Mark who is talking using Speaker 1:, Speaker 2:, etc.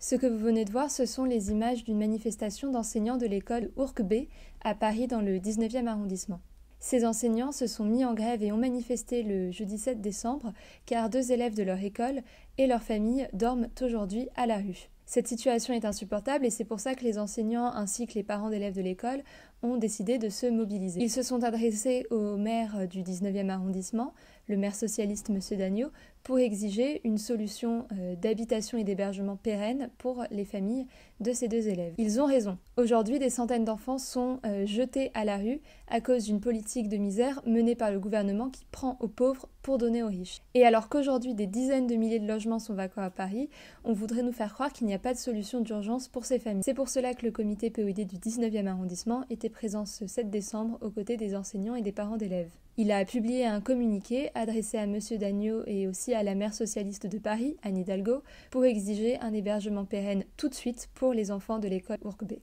Speaker 1: Ce que vous venez de voir, ce sont les images d'une manifestation d'enseignants de l'école Ourc-B à Paris dans le 19e arrondissement. Ces enseignants se sont mis en grève et ont manifesté le jeudi 7 décembre car deux élèves de leur école et leur famille dorment aujourd'hui à la rue. Cette situation est insupportable et c'est pour ça que les enseignants ainsi que les parents d'élèves de l'école ont décidé de se mobiliser. Ils se sont adressés au maire du 19e arrondissement, le maire socialiste M. Dagneau pour exiger une solution euh, d'habitation et d'hébergement pérenne pour les familles de ces deux élèves. Ils ont raison. Aujourd'hui, des centaines d'enfants sont euh, jetés à la rue à cause d'une politique de misère menée par le gouvernement qui prend aux pauvres pour donner aux riches. Et alors qu'aujourd'hui, des dizaines de milliers de logements sont vacants à Paris, on voudrait nous faire croire qu'il n'y a pas de solution d'urgence pour ces familles. C'est pour cela que le comité POID du 19e arrondissement était présent ce 7 décembre aux côtés des enseignants et des parents d'élèves. Il a publié un communiqué adressé à M. Dagnot et aussi à la maire socialiste de Paris, Anne Hidalgo, pour exiger un hébergement pérenne tout de suite pour les enfants de l'école Urgbe.